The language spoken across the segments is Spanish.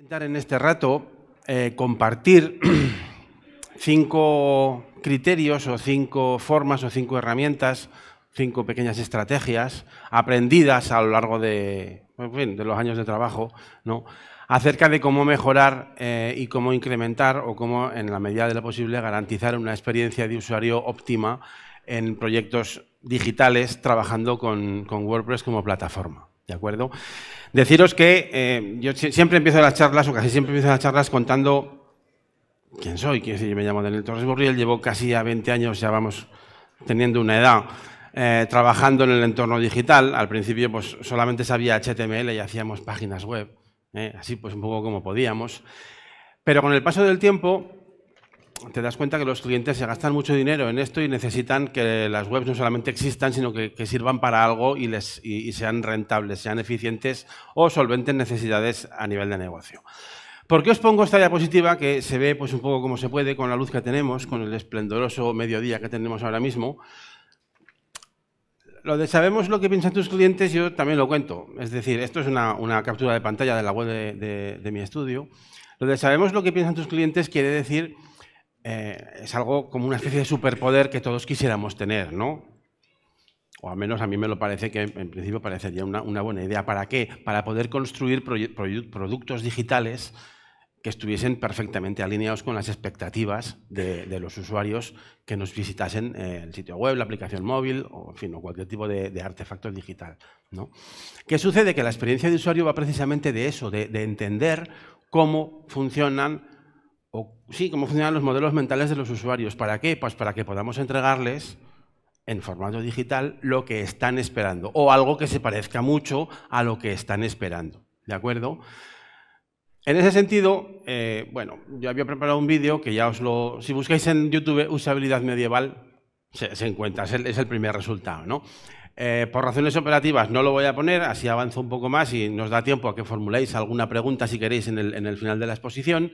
en este rato eh, compartir cinco criterios o cinco formas o cinco herramientas, cinco pequeñas estrategias aprendidas a lo largo de, los años de trabajo, ¿no? acerca de cómo mejorar eh, y cómo incrementar o cómo, en la medida de lo posible, garantizar una experiencia de usuario óptima en proyectos digitales trabajando con WordPress como plataforma. ¿De acuerdo? Deciros que eh, yo siempre empiezo las charlas, o casi siempre empiezo las charlas contando quién soy. quién yo me llamo Daniel Torres Burriel, llevo casi a 20 años, ya vamos teniendo una edad, eh, trabajando en el entorno digital. Al principio pues solamente sabía HTML y hacíamos páginas web, eh, así pues un poco como podíamos. Pero con el paso del tiempo te das cuenta que los clientes se gastan mucho dinero en esto y necesitan que las webs no solamente existan, sino que, sirvan para algo y, les, sean rentables, sean eficientes o solventen necesidades a nivel de negocio. ¿Por qué os pongo esta diapositiva que se ve pues un poco como se puede con la luz que tenemos, con el esplendoroso mediodía que tenemos ahora mismo? Lo de sabemos lo que piensan tus clientes, yo también lo cuento. Es decir, esto es una, captura de pantalla de la web de, de mi estudio. Lo de sabemos lo que piensan tus clientes quiere decir eh, es algo como una especie de superpoder que todos quisiéramos tener, ¿no? O al menos a mí me lo parece que en principio parecería una, buena idea. ¿Para qué? Para poder construir productos digitales que estuviesen perfectamente alineados con las expectativas de, los usuarios que nos visitasen el sitio web, la aplicación móvil o, en fin, cualquier tipo de, artefacto digital. ¿no? ¿Qué sucede? Que la experiencia de usuario va precisamente de eso, de entender cómo funcionan o, sí, cómo funcionan los modelos mentales de los usuarios. ¿Para qué? Pues para que podamos entregarles en formato digital lo que están esperando o algo que se parezca mucho a lo que están esperando. ¿De acuerdo? En ese sentido, eh, bueno, yo había preparado un vídeo que ya os lo... Si buscáis en YouTube usabilidad medieval, se, encuentra, es el, primer resultado. ¿no? Eh, por razones operativas no lo voy a poner, así avanzo un poco más y nos da tiempo a que formuléis alguna pregunta si queréis en el, en el final de la exposición.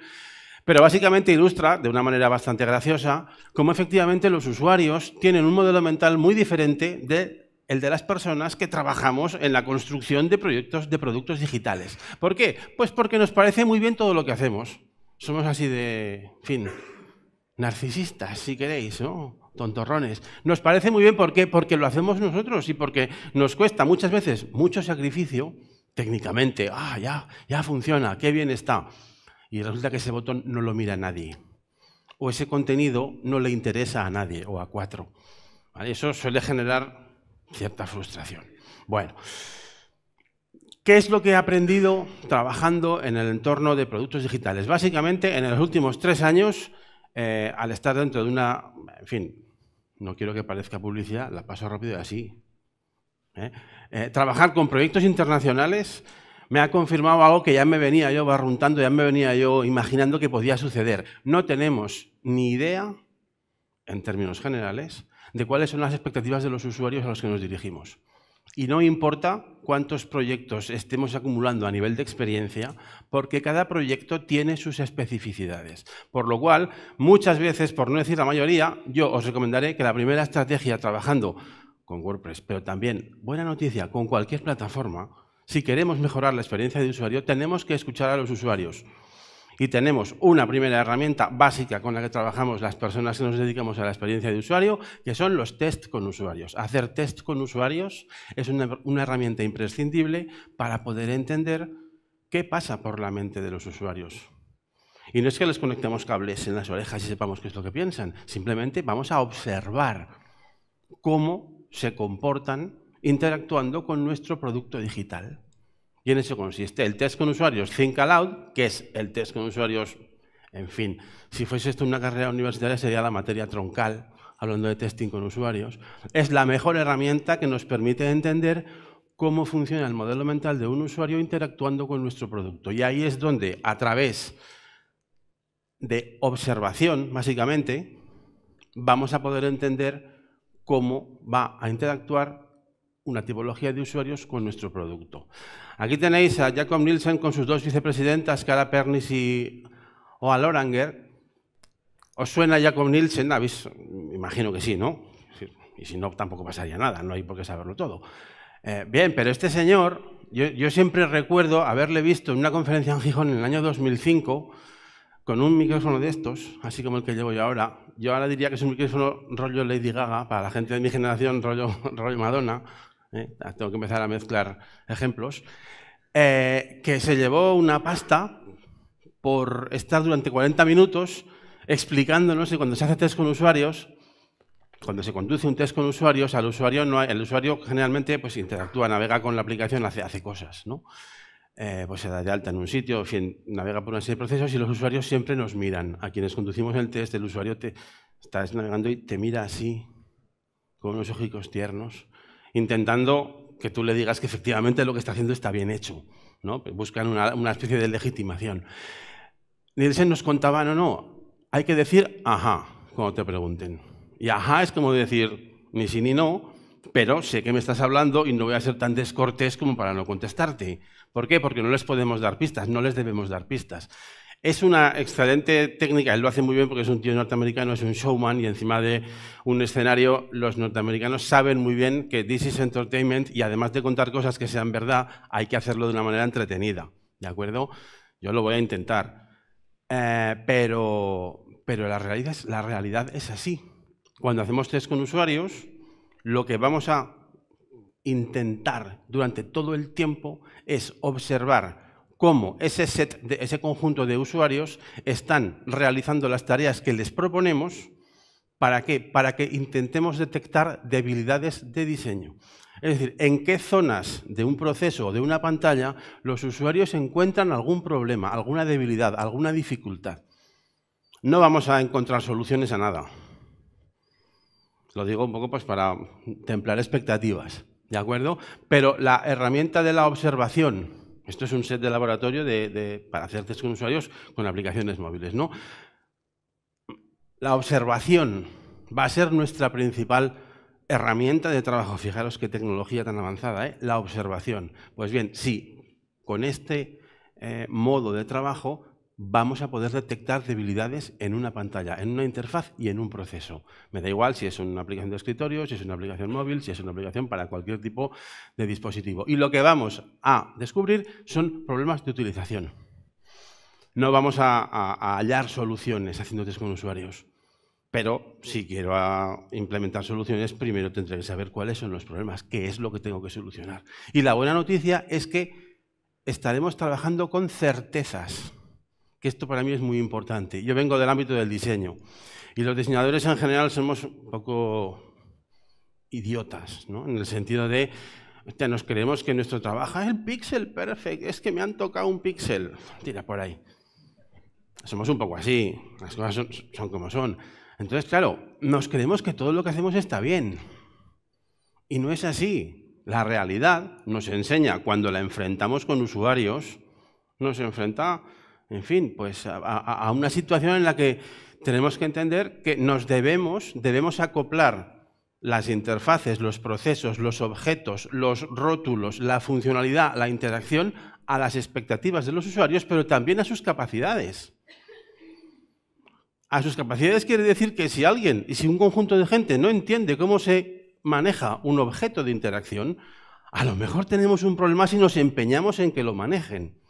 Pero básicamente ilustra, de una manera bastante graciosa, cómo efectivamente los usuarios tienen un modelo mental muy diferente de el de las personas que trabajamos en la construcción de proyectos de productos digitales. ¿Por qué? Pues porque nos parece muy bien todo lo que hacemos. Somos así de, fin, narcisistas, si queréis, ¿no? tontorrones. Nos parece muy bien, ¿por Porque lo hacemos nosotros y porque nos cuesta muchas veces mucho sacrificio técnicamente. Ah, ya, ya funciona, qué bien está y resulta que ese botón no lo mira nadie. O ese contenido no le interesa a nadie o a cuatro. Eso suele generar cierta frustración. Bueno, ¿qué es lo que he aprendido trabajando en el entorno de productos digitales? Básicamente, en los últimos tres años, eh, al estar dentro de una, en fin, no quiero que parezca publicidad, la paso rápido así. ¿eh? Eh, trabajar con proyectos internacionales me ha confirmado algo que ya me venía yo barruntando, ya me venía yo imaginando que podía suceder. No tenemos ni idea, en términos generales, de cuáles son las expectativas de los usuarios a los que nos dirigimos. Y no importa cuántos proyectos estemos acumulando a nivel de experiencia, porque cada proyecto tiene sus especificidades. Por lo cual, muchas veces, por no decir la mayoría, yo os recomendaré que la primera estrategia trabajando con WordPress, pero también, buena noticia, con cualquier plataforma, si queremos mejorar la experiencia de usuario, tenemos que escuchar a los usuarios. Y tenemos una primera herramienta básica con la que trabajamos las personas que nos dedicamos a la experiencia de usuario, que son los test con usuarios. Hacer test con usuarios es una, herramienta imprescindible para poder entender qué pasa por la mente de los usuarios. Y no es que les conectemos cables en las orejas y sepamos qué es lo que piensan, simplemente vamos a observar cómo se comportan interactuando con nuestro producto digital. Y en eso consiste el test con usuarios Think Aloud, que es el test con usuarios, en fin, si fuese esto una carrera universitaria sería la materia troncal, hablando de testing con usuarios. Es la mejor herramienta que nos permite entender cómo funciona el modelo mental de un usuario interactuando con nuestro producto. Y ahí es donde, a través de observación, básicamente, vamos a poder entender cómo va a interactuar una tipología de usuarios con nuestro producto. Aquí tenéis a Jacob Nielsen con sus dos vicepresidentas, Cara Pernis y Oa Loranger. ¿Os suena Jacob Nielsen? ¿Habéis? Ah, pues, imagino que sí, ¿no? Y si no, tampoco pasaría nada, no hay por qué saberlo todo. Eh, bien, pero este señor, yo, yo siempre recuerdo haberle visto en una conferencia en Gijón en el año 2005 con un micrófono de estos, así como el que llevo yo ahora. Yo ahora diría que es un micrófono rollo Lady Gaga, para la gente de mi generación, rollo, rollo Madonna, ¿eh? Ah, tengo que empezar a mezclar ejemplos, eh, que se llevó una pasta por estar durante 40 minutos explicándonos que cuando se hace test con usuarios, cuando se conduce un test con usuarios, al usuario no el usuario generalmente pues, interactúa, navega con la aplicación, hace, hace cosas, ¿no? Eh, pues se da de alta en un sitio, navega por una serie de procesos y los usuarios siempre nos miran. A quienes conducimos el test, el usuario te está navegando y te mira así, con unos ojitos tiernos intentando que tú le digas que efectivamente lo que está haciendo está bien hecho. ¿no? Buscan una, especie de legitimación. Nielsen nos contaban no, no, hay que decir ajá cuando te pregunten. Y ajá es como decir ni sí ni no, pero sé que me estás hablando y no voy a ser tan descortés como para no contestarte. ¿Por qué? Porque no les podemos dar pistas, no les debemos dar pistas. Es una excelente técnica, él lo hace muy bien porque es un tío norteamericano, es un showman y encima de un escenario los norteamericanos saben muy bien que this is entertainment y además de contar cosas que sean verdad, hay que hacerlo de una manera entretenida, ¿de acuerdo? Yo lo voy a intentar, eh, pero, pero la, realidad es, la realidad es así. Cuando hacemos test con usuarios, lo que vamos a intentar durante todo el tiempo es observar cómo ese, set ese conjunto de usuarios están realizando las tareas que les proponemos. ¿Para qué? Para que intentemos detectar debilidades de diseño. Es decir, en qué zonas de un proceso o de una pantalla los usuarios encuentran algún problema, alguna debilidad, alguna dificultad. No vamos a encontrar soluciones a nada. Lo digo un poco pues para templar expectativas, ¿de acuerdo? Pero la herramienta de la observación esto es un set de laboratorio para hacer test con usuarios con aplicaciones móviles. ¿no? La observación va a ser nuestra principal herramienta de trabajo. Fijaros qué tecnología tan avanzada, ¿eh? la observación. Pues bien, sí, con este eh, modo de trabajo vamos a poder detectar debilidades en una pantalla, en una interfaz y en un proceso. Me da igual si es una aplicación de escritorio, si es una aplicación móvil, si es una aplicación para cualquier tipo de dispositivo. Y lo que vamos a descubrir son problemas de utilización. No vamos a, hallar soluciones haciéndote con usuarios. Pero si quiero ah, implementar soluciones, primero tendré que saber cuáles son los problemas, qué es lo que tengo que solucionar. Y la buena noticia es que estaremos trabajando con certezas que esto para mí es muy importante. Yo vengo del ámbito del diseño y los diseñadores en general somos un poco idiotas, ¿no? En el sentido de, que nos creemos que nuestro trabajo es ah, el pixel perfect, es que me han tocado un pixel. Tira por ahí. Somos un poco así, las cosas son como son. Entonces, claro, nos creemos que todo lo que hacemos está bien. Y no es así. La realidad nos enseña, cuando la enfrentamos con usuarios, nos enfrenta en fin, pues a, una situación en la que tenemos que entender que nos debemos, debemos acoplar las interfaces, los procesos, los objetos, los rótulos, la funcionalidad, la interacción a las expectativas de los usuarios, pero también a sus capacidades. A sus capacidades quiere decir que si alguien y si un conjunto de gente no entiende cómo se maneja un objeto de interacción, a lo mejor tenemos un problema si nos empeñamos en que lo manejen.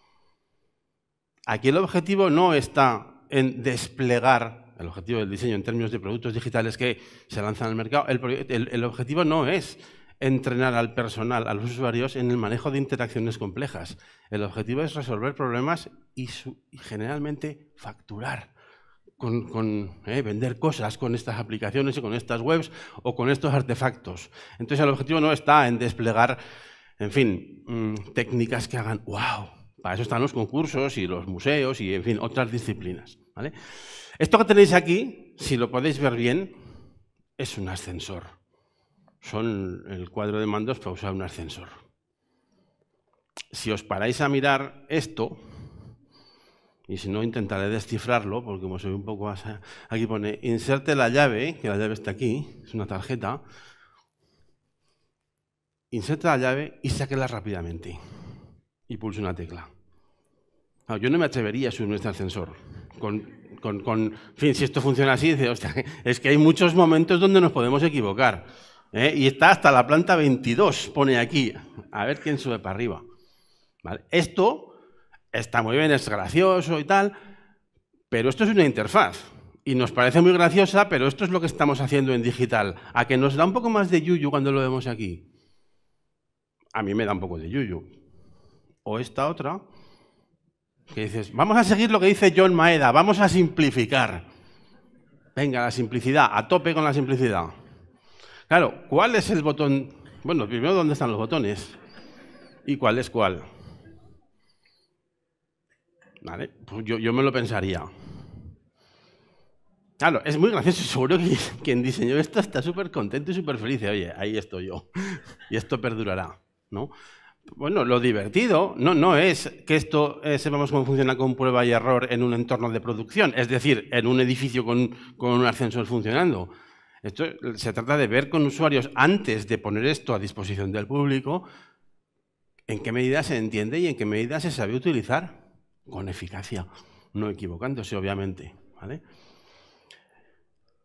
Aquí el objetivo no está en desplegar, el objetivo del diseño en términos de productos digitales que se lanzan al mercado, el, objetivo no es entrenar al personal, a los usuarios, en el manejo de interacciones complejas. El objetivo es resolver problemas y, generalmente facturar, con, eh, vender cosas con estas aplicaciones y con estas webs o con estos artefactos. Entonces el objetivo no está en desplegar, en fin, mm, técnicas que hagan, wow, para eso están los concursos y los museos y, en fin, otras disciplinas. Esto que tenéis aquí, si lo podéis ver bien, es un ascensor. Son el cuadro de mandos para usar un ascensor. Si os paráis a mirar esto, y si no intentaré descifrarlo, porque como soy un poco... aquí pone, inserte la llave, que la llave está aquí, es una tarjeta. Inserta la llave y sáquela rápidamente y pulso una tecla. yo no me atrevería a subirme este ascensor. Con, fin, si esto funciona así, es que hay muchos momentos donde nos podemos equivocar. ¿eh? Y está hasta la planta 22, pone aquí. A ver quién sube para arriba. Esto está muy bien, es gracioso y tal, pero esto es una interfaz. Y nos parece muy graciosa, pero esto es lo que estamos haciendo en digital. A que nos da un poco más de yuyu cuando lo vemos aquí. A mí me da un poco de yuyu, o esta otra, que dices, vamos a seguir lo que dice John Maeda, vamos a simplificar. Venga, la simplicidad, a tope con la simplicidad. Claro, ¿cuál es el botón? Bueno, primero, ¿dónde están los botones? ¿Y cuál es cuál? Vale, pues yo, me lo pensaría. Claro, es muy gracioso. Seguro que quien diseñó esto está súper contento y súper feliz. Oye, ahí estoy yo. Y esto perdurará, ¿no? Bueno, lo divertido no, no es que esto eh, sepamos cómo funciona con prueba y error en un entorno de producción, es decir, en un edificio con, un ascensor funcionando. Esto eh, se trata de ver con usuarios antes de poner esto a disposición del público en qué medida se entiende y en qué medida se sabe utilizar con eficacia, no equivocándose obviamente. ¿vale?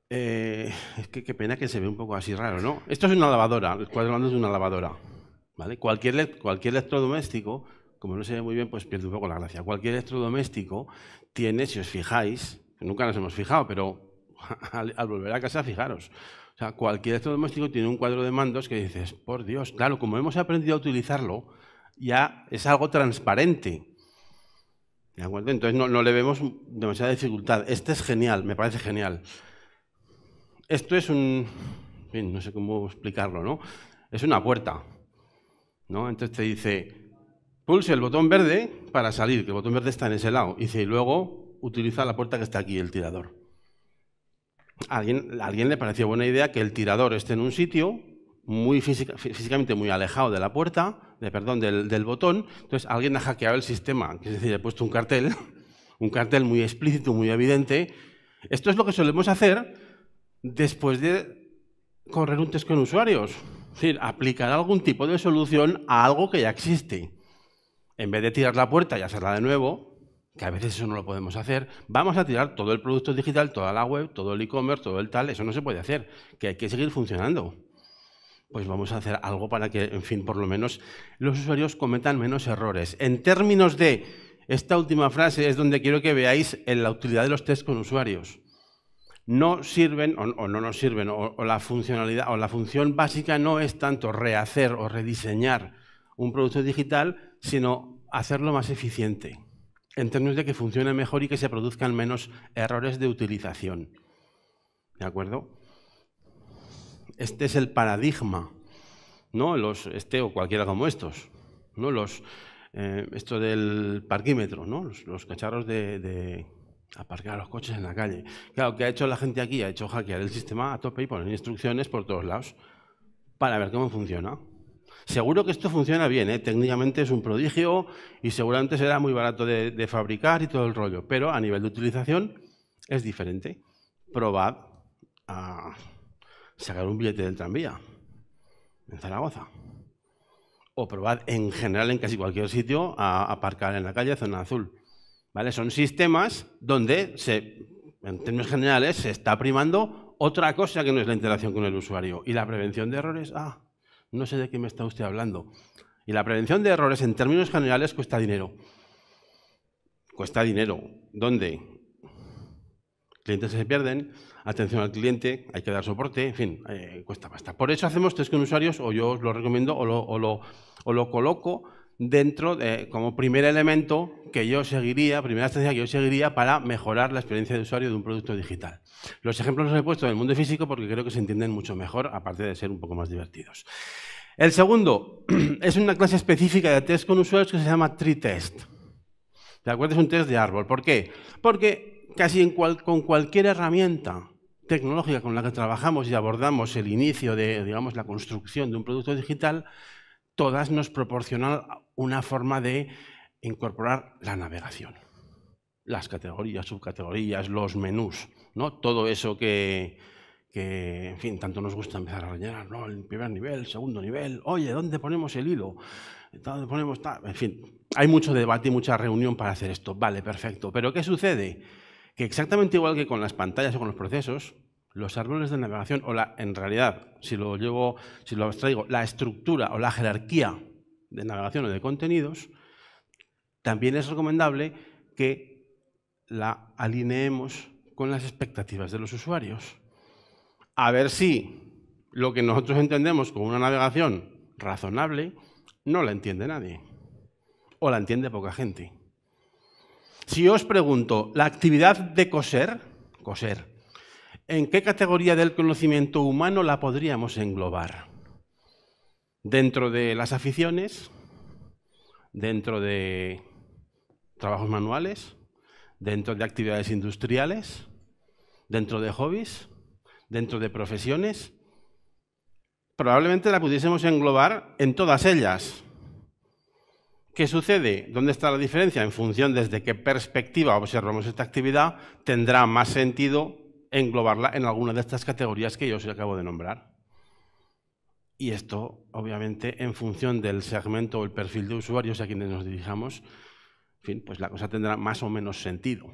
Eh, es que qué pena que se ve un poco así raro, ¿no? Esto es una lavadora, el cuadro de una lavadora. Cualquier, electrodoméstico, como no se ve muy bien, pues pierde un poco la gracia. Cualquier electrodoméstico tiene, si os fijáis, nunca nos hemos fijado, pero al, volver a casa, fijaros, o sea, cualquier electrodoméstico tiene un cuadro de mandos que dices, por Dios, claro, como hemos aprendido a utilizarlo, ya es algo transparente. Entonces no, le vemos demasiada dificultad. Este es genial, me parece genial. Esto es un. no sé cómo explicarlo, ¿no? Es una puerta. ¿no? Entonces te dice, pulse el botón verde para salir, que el botón verde está en ese lado. Y dice, y luego utiliza la puerta que está aquí, el tirador. A alguien, le pareció buena idea que el tirador esté en un sitio muy físicamente muy alejado de la puerta, de, perdón, del, botón. Entonces alguien ha hackeado el sistema, es decir, he puesto un cartel, un cartel muy explícito, muy evidente. Esto es lo que solemos hacer después de correr un test con usuarios. Es decir, aplicar algún tipo de solución a algo que ya existe. En vez de tirar la puerta y hacerla de nuevo, que a veces eso no lo podemos hacer, vamos a tirar todo el producto digital, toda la web, todo el e-commerce, todo el tal, eso no se puede hacer, que hay que seguir funcionando. Pues vamos a hacer algo para que, en fin, por lo menos los usuarios cometan menos errores. En términos de, esta última frase es donde quiero que veáis en la utilidad de los test con usuarios no sirven o, no nos sirven, o, la funcionalidad o la función básica no es tanto rehacer o rediseñar un producto digital, sino hacerlo más eficiente, en términos de que funcione mejor y que se produzcan menos errores de utilización. ¿De acuerdo? Este es el paradigma, ¿no? Los, este o cualquiera como estos, ¿no? Los, eh, esto del parquímetro, ¿no? los, cacharros de aparcar los coches en la calle. Claro, ¿qué ha hecho la gente aquí? Ha hecho hackear el sistema a tope y poner instrucciones por todos lados para ver cómo funciona. Seguro que esto funciona bien, ¿eh? técnicamente es un prodigio y seguramente será muy barato de, de, fabricar y todo el rollo, pero a nivel de utilización es diferente. Probad a sacar un billete del tranvía en Zaragoza. O probad en general en casi cualquier sitio a aparcar en la calle zona azul. ¿Vale? Son sistemas donde, se, en términos generales, se está primando otra cosa que no es la interacción con el usuario. Y la prevención de errores, ah, no sé de qué me está usted hablando. Y la prevención de errores, en términos generales, cuesta dinero. Cuesta dinero. ¿Dónde? Clientes se pierden, atención al cliente, hay que dar soporte, en fin, eh, cuesta pasta. Por eso hacemos test con usuarios, o yo os lo recomiendo, o lo, o o lo coloco dentro de, como primer elemento que yo seguiría, primera estrategia que yo seguiría para mejorar la experiencia de usuario de un producto digital. Los ejemplos los he puesto del mundo físico porque creo que se entienden mucho mejor, aparte de ser un poco más divertidos. El segundo es una clase específica de test con usuarios que se llama tri test. ¿De acuerdo? Es un test de árbol. ¿Por qué? Porque casi con cualquier herramienta tecnológica con la que trabajamos y abordamos el inicio de, digamos, la construcción de un producto digital, todas nos proporcionan una forma de incorporar la navegación. Las categorías, subcategorías, los menús, ¿no? todo eso que, en fin, tanto nos gusta empezar a rellenar, ¿no? el primer nivel, segundo nivel, oye, ¿dónde ponemos el hilo? ¿Dónde ponemos tal? En fin, hay mucho debate y mucha reunión para hacer esto. Vale, perfecto. Pero ¿qué sucede? Que exactamente igual que con las pantallas o con los procesos, los árboles de navegación, o la, en realidad, si lo llevo, si lo abstraigo, la estructura o la jerarquía de navegación o de contenidos, también es recomendable que la alineemos con las expectativas de los usuarios. A ver si lo que nosotros entendemos como una navegación razonable no la entiende nadie o la entiende poca gente. Si os pregunto, la actividad de coser, coser, ¿en qué categoría del conocimiento humano la podríamos englobar? Dentro de las aficiones, dentro de trabajos manuales, dentro de actividades industriales, dentro de hobbies, dentro de profesiones, probablemente la pudiésemos englobar en todas ellas. ¿Qué sucede? ¿Dónde está la diferencia? En función desde qué perspectiva observamos esta actividad, tendrá más sentido englobarla en alguna de estas categorías que yo os acabo de nombrar. Y esto, obviamente, en función del segmento o el perfil de usuarios a quienes nos dirijamos, en fin, pues la cosa tendrá más o menos sentido.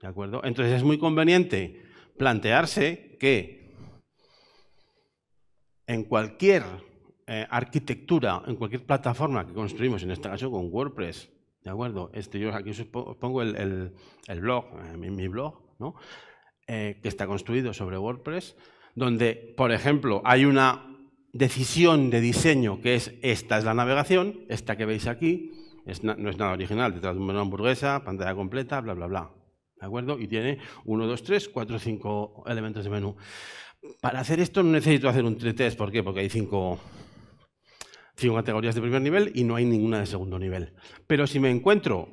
¿De acuerdo? Entonces es muy conveniente plantearse que en cualquier eh, arquitectura, en cualquier plataforma que construimos, en este caso con WordPress, ¿de acuerdo? Este, yo aquí os pongo el, blog, eh, mi blog, ¿no? Eh, que está construido sobre WordPress, donde, por ejemplo, hay una decisión de diseño que es esta es la navegación, esta que veis aquí, no es nada original, detrás de una hamburguesa, pantalla completa, bla, bla, bla. ¿De acuerdo? Y tiene uno, dos, 3, cuatro, cinco elementos de menú. Para hacer esto no necesito hacer un test, ¿por qué? Porque hay cinco categorías de primer nivel y no hay ninguna de segundo nivel. Pero si me encuentro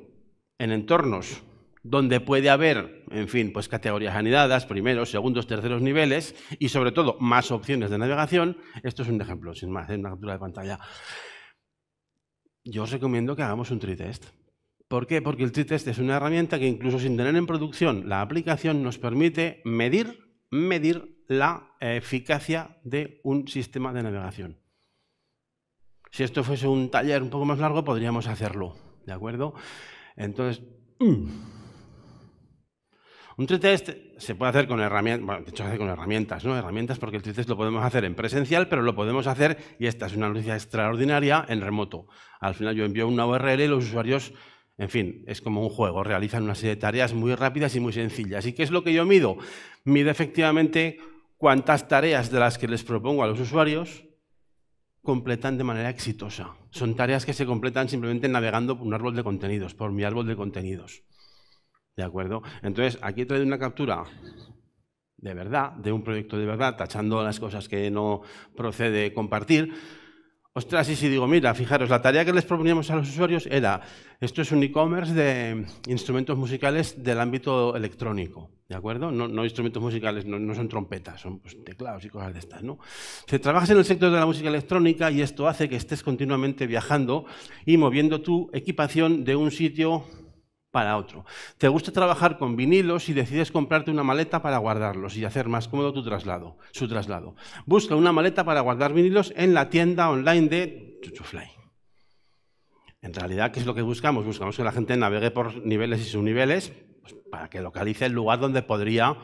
en entornos donde puede haber, en fin, pues categorías anidadas, primeros, segundos, terceros niveles y sobre todo más opciones de navegación. Esto es un ejemplo, sin más, es ¿eh? una captura de pantalla. Yo os recomiendo que hagamos un tri-test. ¿Por qué? Porque el test es una herramienta que incluso sin tener en producción la aplicación nos permite medir, medir la eficacia de un sistema de navegación. Si esto fuese un taller un poco más largo podríamos hacerlo, ¿de acuerdo? Entonces, ¡mm! Un tritest test se puede hacer con herramientas, herramientas, ¿no? Herramientas porque el tritest test lo podemos hacer en presencial, pero lo podemos hacer, y esta es una noticia extraordinaria, en remoto. Al final yo envío una URL y los usuarios, en fin, es como un juego, realizan una serie de tareas muy rápidas y muy sencillas. ¿Y qué es lo que yo mido? Mido efectivamente cuántas tareas de las que les propongo a los usuarios completan de manera exitosa. Son tareas que se completan simplemente navegando por un árbol de contenidos, por mi árbol de contenidos. ¿De acuerdo? Entonces, aquí trae una captura de verdad, de un proyecto de verdad, tachando las cosas que no procede compartir. Ostras, y si digo, mira, fijaros, la tarea que les proponíamos a los usuarios era, esto es un e-commerce de instrumentos musicales del ámbito electrónico, ¿de acuerdo? No, instrumentos musicales, no, son trompetas, son pues, teclados y cosas de estas, ¿no? Si trabajas en el sector de la música electrónica y esto hace que estés continuamente viajando y moviendo tu equipación de un sitio para otro. Te gusta trabajar con vinilos y decides comprarte una maleta para guardarlos y hacer más cómodo tu traslado, su traslado. Busca una maleta para guardar vinilos en la tienda online de Chuchufly. En realidad, ¿qué es lo que buscamos? Buscamos que la gente navegue por niveles y subniveles pues, para que localice el lugar donde podría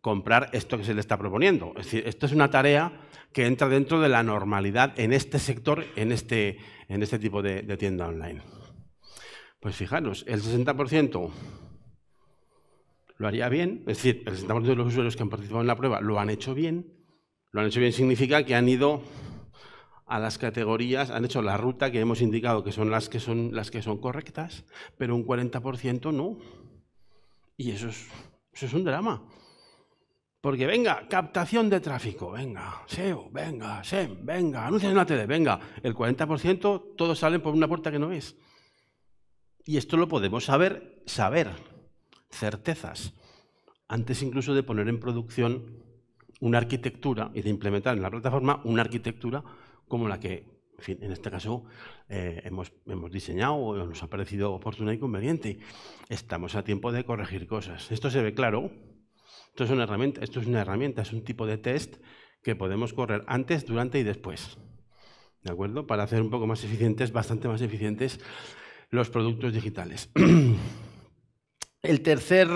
comprar esto que se le está proponiendo. Es decir, esto es una tarea que entra dentro de la normalidad en este sector, en este, este tipo de tienda online. Pues fijaros, el 60% lo haría bien, es decir, el 60% de los usuarios que han participado en la prueba lo han hecho bien. Lo han hecho bien significa que han ido a las categorías, han hecho la ruta que hemos indicado que son las que son, las que son correctas, pero un 40% no. Y eso es, eso es un drama. Porque venga, captación de tráfico, venga, SEO, venga, SEM, venga, anuncios en la tele, venga. El 40% todos salen por una puerta que no es. Y esto lo podemos saber, saber, certezas, antes incluso de poner en producción una arquitectura y de implementar en la plataforma una arquitectura como la que, en, este caso, eh, hemos, diseñado o nos ha parecido oportuna y conveniente. Estamos a tiempo de corregir cosas. Esto se ve claro. Esto es una herramienta, esto es, una herramienta, es un tipo de test que podemos correr antes, durante y después. ¿De acuerdo? Para hacer un poco más eficientes, bastante más eficientes los productos digitales. El tercer,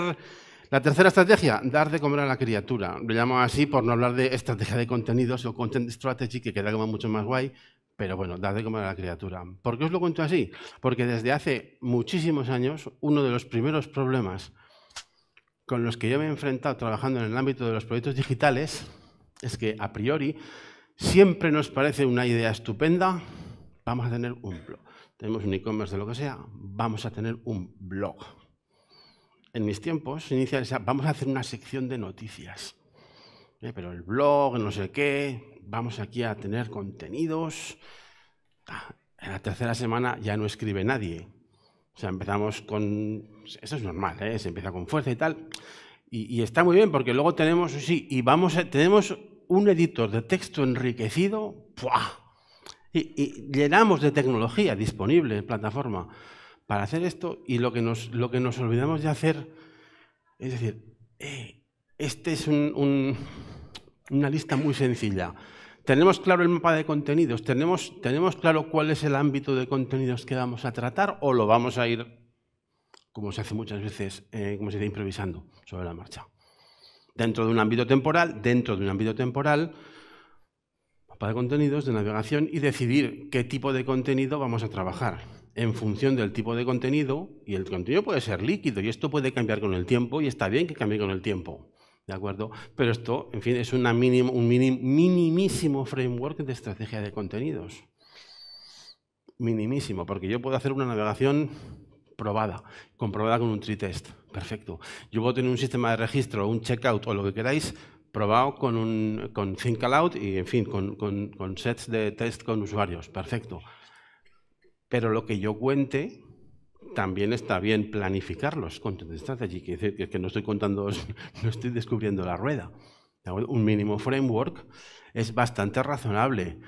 la tercera estrategia, dar de comer a la criatura. Lo llamo así por no hablar de estrategia de contenidos o content strategy, que queda como mucho más guay, pero bueno, dar de comer a la criatura. ¿Por qué os lo cuento así? Porque desde hace muchísimos años, uno de los primeros problemas con los que yo me he enfrentado trabajando en el ámbito de los proyectos digitales es que a priori siempre nos parece una idea estupenda, vamos a tener un blog tenemos un e-commerce de lo que sea, vamos a tener un blog. En mis tiempos iniciales, vamos a hacer una sección de noticias. Eh, pero el blog, no sé qué, vamos aquí a tener contenidos. Ah, en la tercera semana ya no escribe nadie. O sea, empezamos con... Eso es normal, eh, se empieza con fuerza y tal. Y, está muy bien porque luego tenemos, sí, y vamos tenemos un editor de texto enriquecido, ¡Puah! Y, llenamos de tecnología disponible en plataforma para hacer esto y lo que nos, lo que nos olvidamos de hacer es decir, eh, esta es una lista muy sencilla. Tenemos claro el mapa de contenidos, ¿Tenemos, tenemos claro cuál es el ámbito de contenidos que vamos a tratar o lo vamos a ir, como se hace muchas veces, eh, como se dice, improvisando sobre la marcha. Dentro de un ámbito temporal, dentro de un ámbito temporal, de contenidos de navegación y decidir qué tipo de contenido vamos a trabajar. En función del tipo de contenido, y el contenido puede ser líquido, y esto puede cambiar con el tiempo, y está bien que cambie con el tiempo. ¿De acuerdo? Pero esto, en fin, es una un minimísimo framework de estrategia de contenidos. Minimísimo, porque yo puedo hacer una navegación probada, comprobada con un tree test. Perfecto. Yo puedo tener un sistema de registro, un checkout o lo que queráis probado con, un, con Think Aloud y, en fin, con, sets de test con usuarios, perfecto. Pero lo que yo cuente también está bien planificarlos con Strategy, que decir que no estoy contando, no estoy descubriendo la rueda. Un mínimo framework es bastante razonable.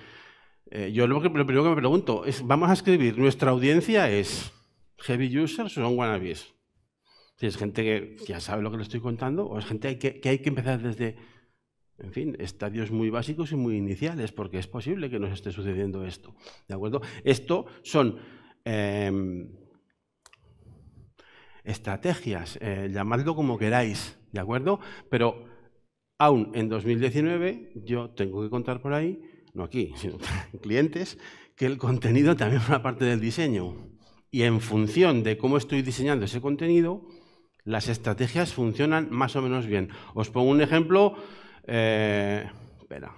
Eh, yo lo, lo, primero que me pregunto es, vamos a escribir, nuestra audiencia es heavy users o son wannabes. Si es gente que ya sabe lo que le estoy contando o es gente que, que hay que empezar desde, en fin, estadios muy básicos y muy iniciales, porque es posible que nos esté sucediendo esto. ¿De acuerdo? Esto son em, estrategias, eh, llamadlo como queráis, ¿de acuerdo? Pero aún en 2019 yo tengo que contar por ahí, no aquí, sino clientes, que el contenido también es una parte del diseño. Y en función de cómo estoy diseñando ese contenido, las estrategias funcionan más o menos bien. Os pongo un ejemplo. Eh, espera.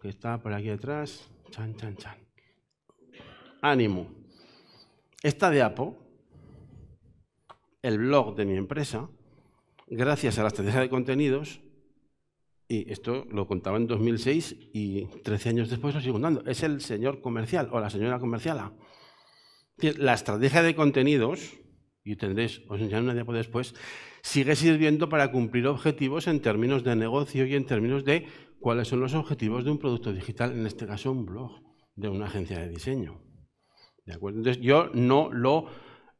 Que está por aquí atrás. Chan, chan, chan. Ánimo. Esta de Apo, el blog de mi empresa, gracias a la estrategia de contenidos, y esto lo contaba en 2006 y 13 años después lo sigo dando, es el señor comercial o la señora comerciala la estrategia de contenidos, y tendréis, os enseñaré una diapositiva después, sigue sirviendo para cumplir objetivos en términos de negocio y en términos de cuáles son los objetivos de un producto digital, en este caso un blog de una agencia de diseño. ¿De acuerdo? Entonces yo no lo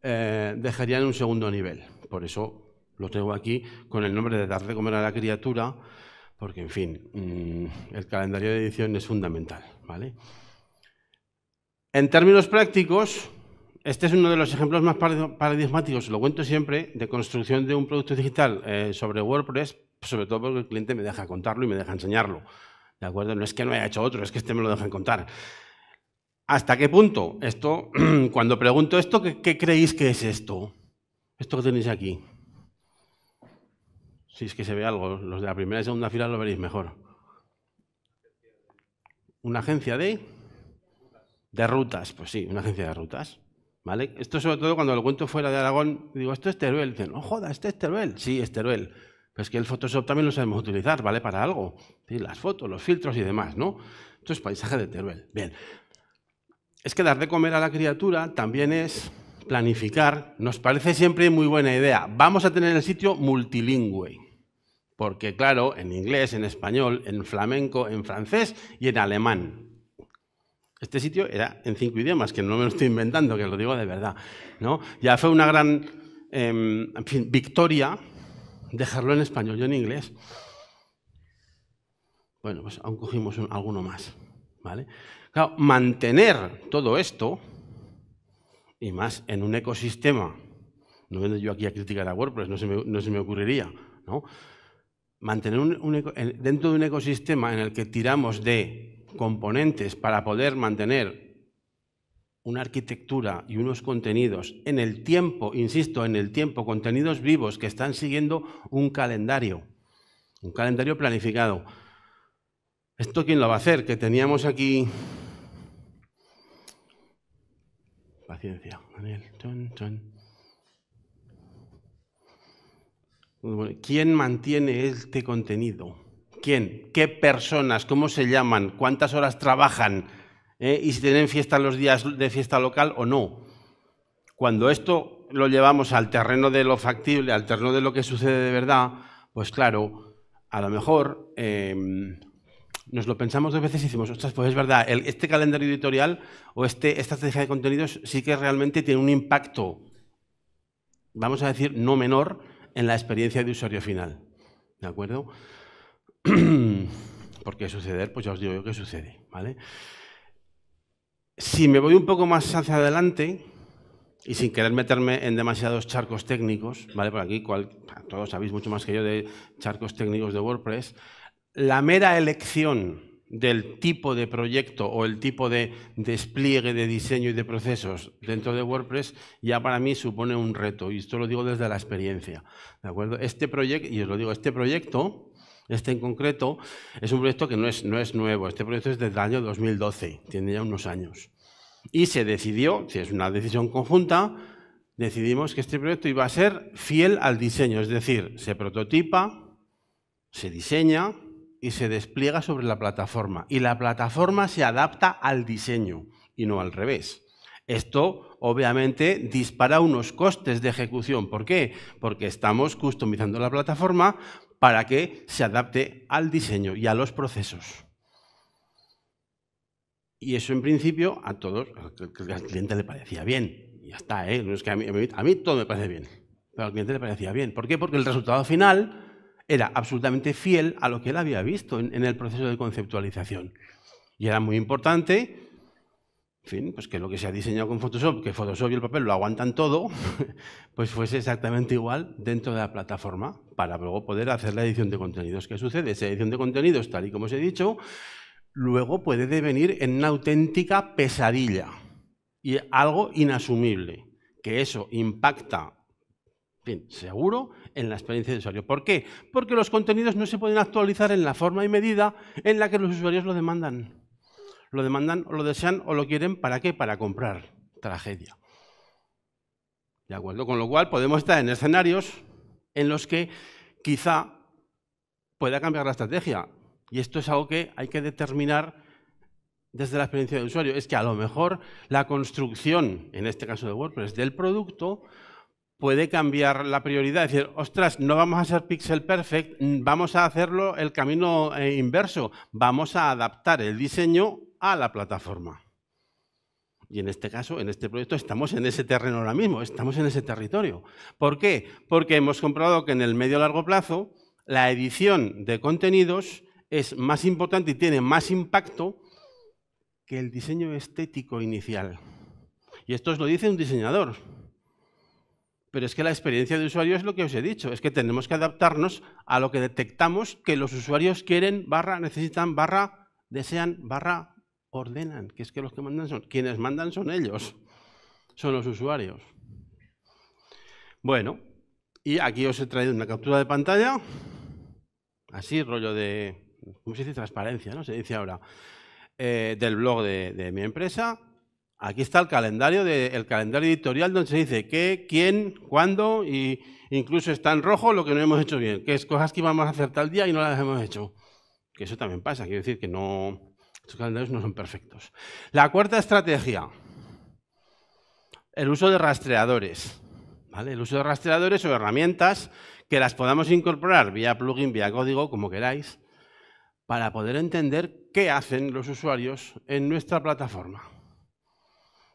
eh, dejaría en un segundo nivel, por eso lo tengo aquí con el nombre de dar de comer a la criatura, porque en fin, mm, el calendario de edición es fundamental. ¿vale? En términos prácticos, este es uno de los ejemplos más paradigmáticos, lo cuento siempre, de construcción de un producto digital eh, sobre WordPress, sobre todo porque el cliente me deja contarlo y me deja enseñarlo. ¿De acuerdo? No es que no haya hecho otro, es que este me lo dejan contar. ¿Hasta qué punto? Esto, cuando pregunto esto, ¿qué, creéis que es esto? Esto que tenéis aquí. Si es que se ve algo, los de la primera y segunda fila lo veréis mejor. ¿Una agencia de? De rutas, pues sí, una agencia de rutas. ¿Vale? Esto sobre todo cuando lo cuento fuera de Aragón, digo, esto es Teruel. Dicen, no joda, este es Teruel. Sí, es Teruel. Pero es que el Photoshop también lo sabemos utilizar, ¿vale? Para algo. Las fotos, los filtros y demás, ¿no? Esto es paisaje de Teruel. Bien. Es que dar de comer a la criatura también es planificar. Nos parece siempre muy buena idea. Vamos a tener el sitio multilingüe. Porque, claro, en inglés, en español, en flamenco, en francés y en alemán. Este sitio era en cinco idiomas, que no me lo estoy inventando, que lo digo de verdad. ¿no? Ya fue una gran em, victoria dejarlo en español, y en inglés. Bueno, pues aún cogimos alguno más. ¿vale? Claro, mantener todo esto, y más en un ecosistema, no vengo yo aquí a criticar a WordPress, no se me, no se me ocurriría, ¿no? mantener dentro de un ecosistema en el que tiramos de componentes para poder mantener una arquitectura y unos contenidos en el tiempo, insisto, en el tiempo, contenidos vivos que están siguiendo un calendario, un calendario planificado. ¿Esto quién lo va a hacer? Que teníamos aquí... Paciencia, Daniel. ¿Quién mantiene este contenido? quién, qué personas, cómo se llaman, cuántas horas trabajan ¿Eh? y si tienen fiesta los días de fiesta local o no. Cuando esto lo llevamos al terreno de lo factible, al terreno de lo que sucede de verdad, pues claro, a lo mejor em, nos lo pensamos dos veces y decimos, ostras, pues es verdad, este calendario editorial o este, esta estrategia de contenidos sí que realmente tiene un impacto, vamos a decir, no menor en la experiencia de usuario final. ¿De acuerdo? ¿Por qué suceder, pues ya os digo yo que sucede, ¿vale? Si me voy un poco más hacia adelante, y sin querer meterme en demasiados charcos técnicos, ¿vale? Por aquí todos sabéis mucho más que yo de charcos técnicos de WordPress, la mera elección del tipo de proyecto o el tipo de despliegue de diseño y de procesos dentro de WordPress ya para mí supone un reto y esto lo digo desde la experiencia, ¿de acuerdo? Este proyecto, y os lo digo, este proyecto este en concreto es un proyecto que no es, no es nuevo, este proyecto es desde el año 2012, tiene ya unos años. Y se decidió, si es una decisión conjunta, decidimos que este proyecto iba a ser fiel al diseño, es decir, se prototipa, se diseña y se despliega sobre la plataforma. Y la plataforma se adapta al diseño y no al revés. Esto obviamente dispara unos costes de ejecución. ¿Por qué? Porque estamos customizando la plataforma para que se adapte al diseño y a los procesos. Y eso en principio a todos, al cliente le parecía bien. Y ya está, ¿eh? a, mí, todo me parece bien, pero al cliente le parecía bien. ¿Por qué? Porque el resultado final era absolutamente fiel a lo que él había visto en el proceso de conceptualización. Y era muy importante en fin, pues que lo que se ha diseñado con Photoshop, que Photoshop y el papel lo aguantan todo, pues fuese exactamente igual dentro de la plataforma para luego poder hacer la edición de contenidos. ¿Qué sucede? Esa edición de contenidos, tal y como os he dicho, luego puede devenir en una auténtica pesadilla y algo inasumible, que eso impacta, bien, seguro, en la experiencia de usuario. ¿Por qué? Porque los contenidos no se pueden actualizar en la forma y medida en la que los usuarios lo demandan lo demandan o lo desean o lo quieren, ¿para qué? Para comprar tragedia. ¿De acuerdo? Con lo cual podemos estar en escenarios en los que quizá pueda cambiar la estrategia. Y esto es algo que hay que determinar desde la experiencia del usuario. Es que a lo mejor la construcción, en este caso de WordPress, del producto puede cambiar la prioridad. Es decir, ostras, no vamos a ser pixel perfect, vamos a hacerlo el camino eh, inverso. Vamos a adaptar el diseño a la plataforma. Y en este caso, en este proyecto, estamos en ese terreno ahora mismo, estamos en ese territorio. ¿Por qué? Porque hemos comprobado que en el medio-largo plazo la edición de contenidos es más importante y tiene más impacto que el diseño estético inicial. Y esto os lo dice un diseñador. Pero es que la experiencia de usuario es lo que os he dicho, es que tenemos que adaptarnos a lo que detectamos que los usuarios quieren, barra, necesitan, barra, desean, barra, ordenan, que es que los que mandan son, quienes mandan son ellos, son los usuarios. Bueno, y aquí os he traído una captura de pantalla, así rollo de, ¿cómo se dice? Transparencia, ¿no? Se dice ahora, eh, del blog de, mi empresa. Aquí está el calendario, calendario editorial donde se dice qué, quién, cuándo, e incluso está en rojo lo que no hemos hecho bien, que es cosas que íbamos a hacer tal día y no las hemos hecho. Que eso también pasa, quiero decir que no, los calendarios no son perfectos. La cuarta estrategia, el uso de rastreadores. El uso de rastreadores o herramientas que las podamos incorporar vía plugin, vía código, como queráis, para poder entender qué hacen los usuarios en nuestra plataforma.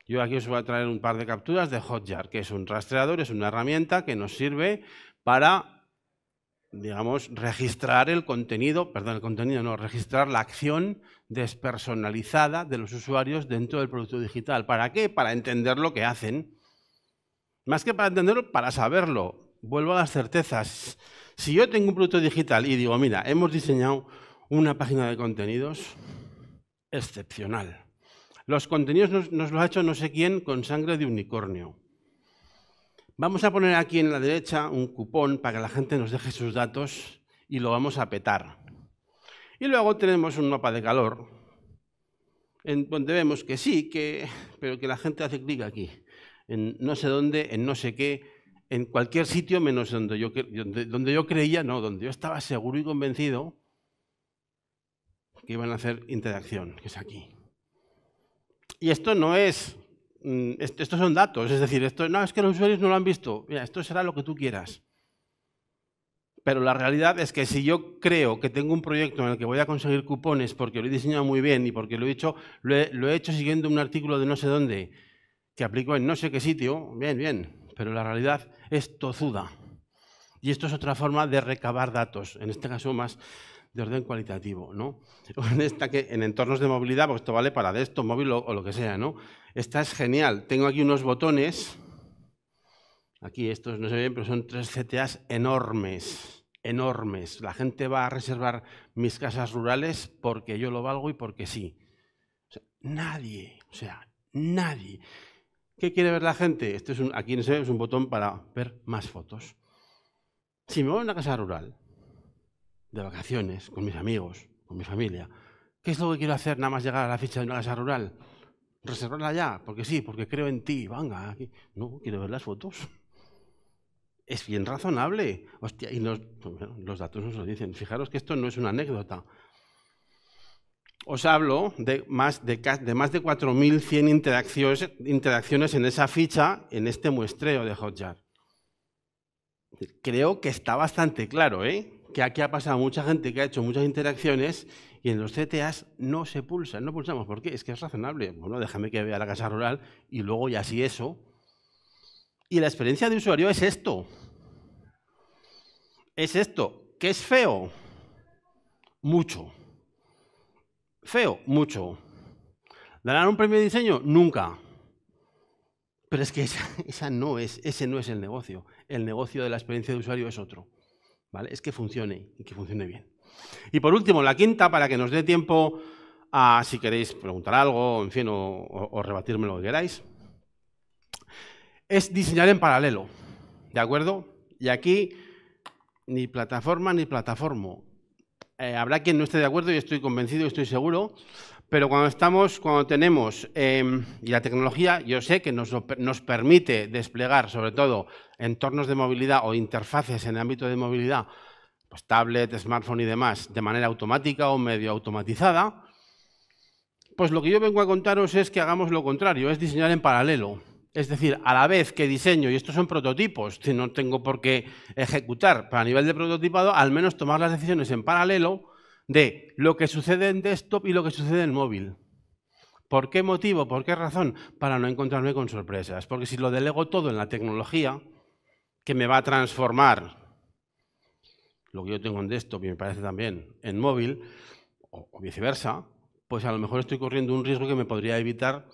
Yo aquí os voy a traer un par de capturas de Hotjar, que es un rastreador, es una herramienta que nos sirve para digamos, registrar el contenido, perdón, el contenido no, registrar la acción despersonalizada de los usuarios dentro del producto digital. ¿Para qué? Para entender lo que hacen. Más que para entenderlo, para saberlo. Vuelvo a las certezas. Si yo tengo un producto digital y digo, mira, hemos diseñado una página de contenidos excepcional. Los contenidos nos, los ha hecho no sé quién con sangre de unicornio. Vamos a poner aquí en la derecha un cupón para que la gente nos deje sus datos y lo vamos a petar. Y luego tenemos un mapa de calor, en donde vemos que sí, que, pero que la gente hace clic aquí, en no sé dónde, en no sé qué, en cualquier sitio menos donde yo, donde, yo creía, no, donde yo estaba seguro y convencido que iban a hacer interacción, que es aquí. Y esto no es, mm, estos son datos, es decir, esto no es que los usuarios no lo han visto, mira, esto será lo que tú quieras. Pero la realidad es que si yo creo que tengo un proyecto en el que voy a conseguir cupones porque lo he diseñado muy bien y porque lo he hecho, lo he, hecho siguiendo un artículo de no sé dónde que aplico en no sé qué sitio, bien, bien, pero la realidad es tozuda. Y esto es otra forma de recabar datos, en este caso más de orden cualitativo, ¿no? En, esta que, en entornos de movilidad, pues esto vale para de esto, móvil o, lo que sea, ¿no? Esta es genial. Tengo aquí unos botones Aquí estos no se ven, pero son tres CTAs enormes, enormes. La gente va a reservar mis casas rurales porque yo lo valgo y porque sí. nadie, o sea, nadie. ¿Qué quiere ver la gente? Esto es un, aquí no sé, es un botón para ver más fotos. Si me voy a una casa rural, de vacaciones, con mis amigos, con mi familia, ¿qué es lo que quiero hacer nada más llegar a la ficha de una casa rural? Reservarla ya, porque sí, porque creo en ti, venga, aquí. no, quiero ver las fotos es bien razonable. Hostia, y los, datos nos lo dicen. Fijaros que esto no es una anécdota. Os hablo de más de, más de 4.100 interacciones, en esa ficha, en este muestreo de Hotjar. Creo que está bastante claro, ¿eh? que aquí ha pasado mucha gente que ha hecho muchas interacciones y en los CTAs no se pulsan, no pulsamos. ¿Por qué? Es que es razonable. Bueno, déjame que vea la casa rural y luego ya así eso, y la experiencia de usuario es esto. Es esto. que es feo? Mucho. Feo, mucho. ¿Darán un premio de diseño? Nunca. Pero es que esa, no es, ese no es el negocio. El negocio de la experiencia de usuario es otro. ¿Vale? Es que funcione y que funcione bien. Y por último, la quinta, para que nos dé tiempo a, si queréis preguntar algo, en fin, o, o rebatirme lo que queráis es diseñar en paralelo. ¿De acuerdo? Y aquí ni plataforma ni plataforma. Eh, habrá quien no esté de acuerdo, y estoy convencido, y estoy seguro, pero cuando estamos, cuando tenemos, em, y la tecnología, yo sé que nos, nos, permite desplegar, sobre todo, entornos de movilidad o interfaces en el ámbito de movilidad, pues tablet, smartphone y demás, de manera automática o medio automatizada, pues lo que yo vengo a contaros es que hagamos lo contrario, es diseñar en paralelo. Es decir, a la vez que diseño, y estos son prototipos, si no tengo por qué ejecutar, para nivel de prototipado, al menos tomar las decisiones en paralelo de lo que sucede en desktop y lo que sucede en móvil. ¿Por qué motivo? ¿Por qué razón? Para no encontrarme con sorpresas. Porque si lo delego todo en la tecnología, que me va a transformar lo que yo tengo en desktop y me parece también en móvil, o viceversa, pues a lo mejor estoy corriendo un riesgo que me podría evitar.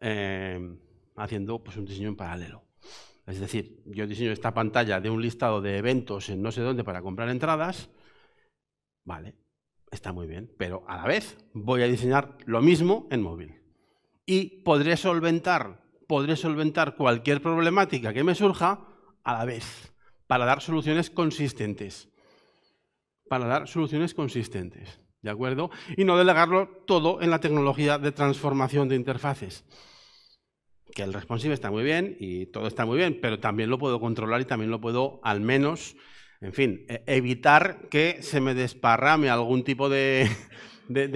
Eh, haciendo pues, un diseño en paralelo. Es decir, yo diseño esta pantalla de un listado de eventos en no sé dónde para comprar entradas, vale, está muy bien, pero a la vez voy a diseñar lo mismo en móvil. Y podré solventar, podré solventar cualquier problemática que me surja a la vez, para dar soluciones consistentes. Para dar soluciones consistentes, ¿de acuerdo? Y no delegarlo todo en la tecnología de transformación de interfaces que el responsive está muy bien y todo está muy bien, pero también lo puedo controlar y también lo puedo al menos, en fin, e, evitar que se me desparrame algún tipo de,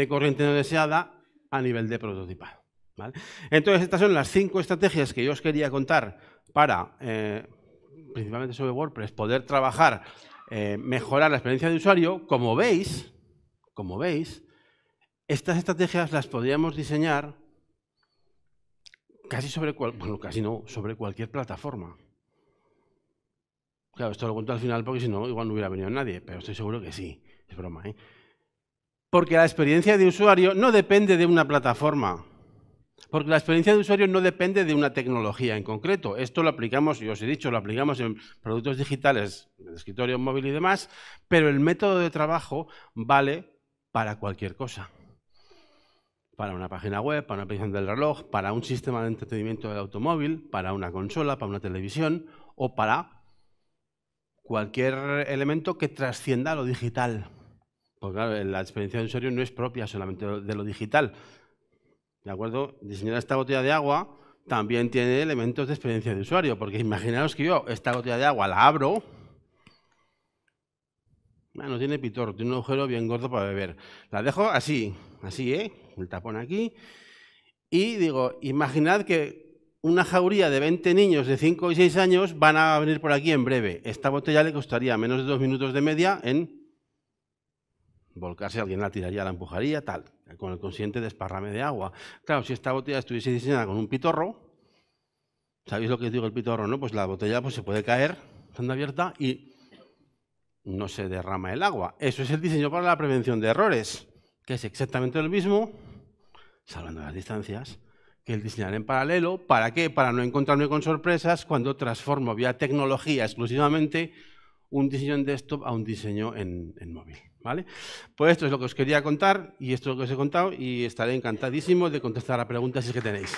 corriente no deseada a nivel de prototipado. ¿vale? Entonces, estas son las cinco estrategias que yo os quería contar para, eh, principalmente sobre WordPress, poder trabajar, eh, mejorar la experiencia de usuario. Como veis, como veis, estas estrategias las podríamos diseñar casi sobre, cual, bueno, casi no, sobre cualquier plataforma. Claro, esto lo cuento al final porque si no, igual no hubiera venido nadie, pero estoy seguro que sí, es broma. ¿eh? Porque la experiencia de usuario no depende de una plataforma. Porque la experiencia de usuario no depende de una tecnología en concreto. Esto lo aplicamos, y os he dicho, lo aplicamos en productos digitales, en escritorio móvil y demás, pero el método de trabajo vale para cualquier cosa para una página web, para una aplicación del reloj, para un sistema de entretenimiento del automóvil, para una consola, para una televisión o para cualquier elemento que trascienda lo digital. Porque la experiencia de usuario no es propia solamente de lo digital. ¿De acuerdo? Diseñar esta botella de agua también tiene elementos de experiencia de usuario, porque imaginaos que yo esta botella de agua la abro, no bueno, tiene pitor, tiene un agujero bien gordo para beber. La dejo así, así, ¿eh? El tapón aquí. Y digo, imaginad que una jauría de 20 niños de 5 y 6 años van a venir por aquí en breve. Esta botella le costaría menos de dos minutos de media en volcarse, alguien la tiraría, la empujaría, tal, con el consciente desparrame de agua. Claro, si esta botella estuviese diseñada con un pitorro, ¿sabéis lo que digo el pitorro? No? Pues la botella pues, se puede caer estando abierta y no se derrama el agua. Eso es el diseño para la prevención de errores que es exactamente lo mismo, salvando las distancias, que el diseñar en paralelo. ¿Para qué? Para no encontrarme con sorpresas cuando transformo vía tecnología exclusivamente un diseño en desktop a un diseño en, móvil. ¿vale? Pues esto es lo que os quería contar y esto es lo que os he contado y estaré encantadísimo de contestar a preguntas si es que tenéis.